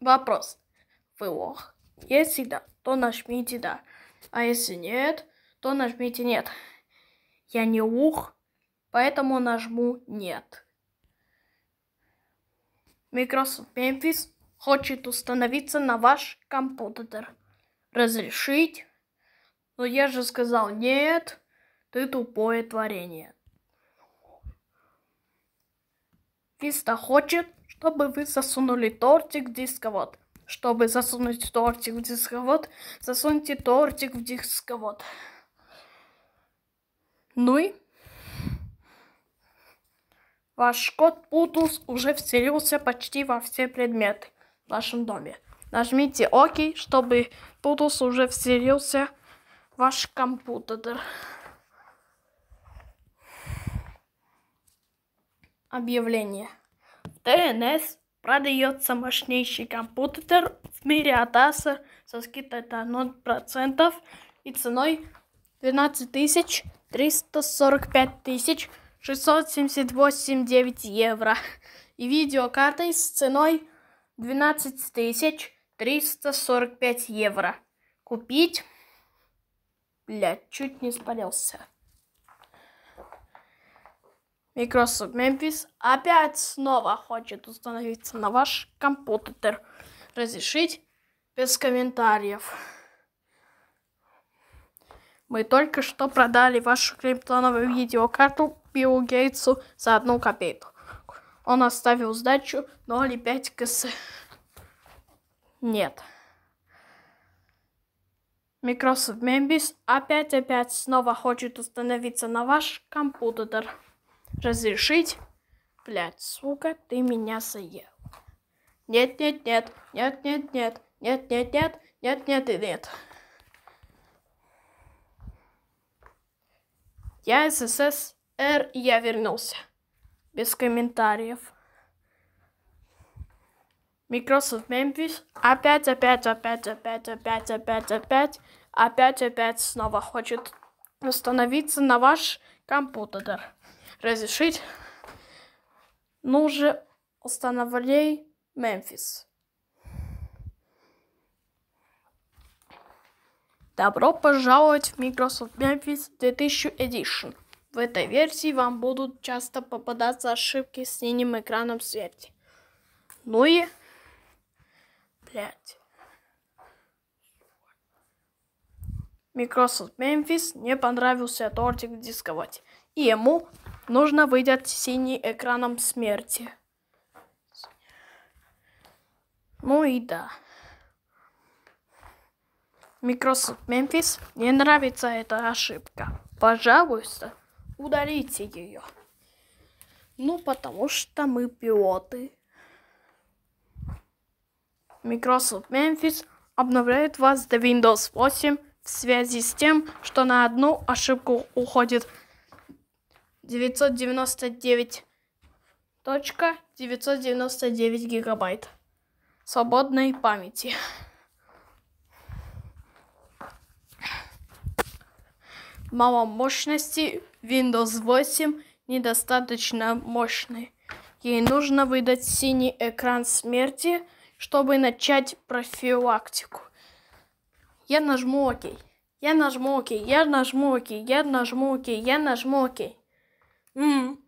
Вопрос. Вы лох? Если да, то нажмите да. А если нет, то нажмите нет. Я не ух, поэтому нажму нет. Microsoft Memphis хочет установиться на ваш компьютер. Разрешить? Но я же сказал нет, ты тупое творение. Виста хочет, чтобы вы засунули тортик в дисковод. Чтобы засунуть тортик в дисковод, засуньте тортик в дисковод. Ну и? Ваш кот Путус уже вселился почти во все предметы в вашем доме. Нажмите ОК, чтобы Путус уже вселился в ваш компьютер. Объявление. В ТНС продается мощнейший компьютер в мире от Acer со скидкой до 0% и ценой 12 тысяч 345 тысяч 678,9 евро. И видеокартой с ценой 12 тысяч 345 евро. Купить... Блядь, чуть не спалился. Microsoft Memphis опять снова хочет установиться на ваш компьютер. Разрешить без комментариев. Мы только что продали вашу криптоновую видеокарту Биллу Гейтсу за одну копейку. Он оставил сдачу 0,5 кс. Нет. Microsoft Memphis опять-опять снова хочет установиться на ваш компьютер разрешить. Блядь, сука, ты меня съел? Нет, нет, нет, нет, нет, нет, нет, нет, нет, нет, нет и нет. Я СССР, и я вернулся. Без комментариев. Microsoft Memphis. Опять, опять, опять, опять, опять, опять, опять. Опять, опять снова хочет установиться на ваш компьютер разрешить Нужно же установлей Мемфис. Добро пожаловать в Microsoft Memphis 2000 Edition. В этой версии вам будут часто попадаться ошибки с синим экраном связи. Ну и... Блять. Microsoft Memphis не понравился тортик дисковать, и ему нужно выйти от синий экраном смерти. Ну и да. Microsoft Memphis не нравится эта ошибка. Пожалуйста, удалите ее. Ну, потому что мы пилоты. Microsoft Memphis обновляет вас до Windows 8 в связи с тем, что на одну ошибку уходит 999.999 гигабайт свободной памяти. Мало мощности Windows 8 недостаточно мощный. Ей нужно выдать синий экран смерти, чтобы начать профилактику. Jena żmłokiej, jena żmłokiej, jena żmłokiej, jena żmłokiej, jena żmłokiej. Mm.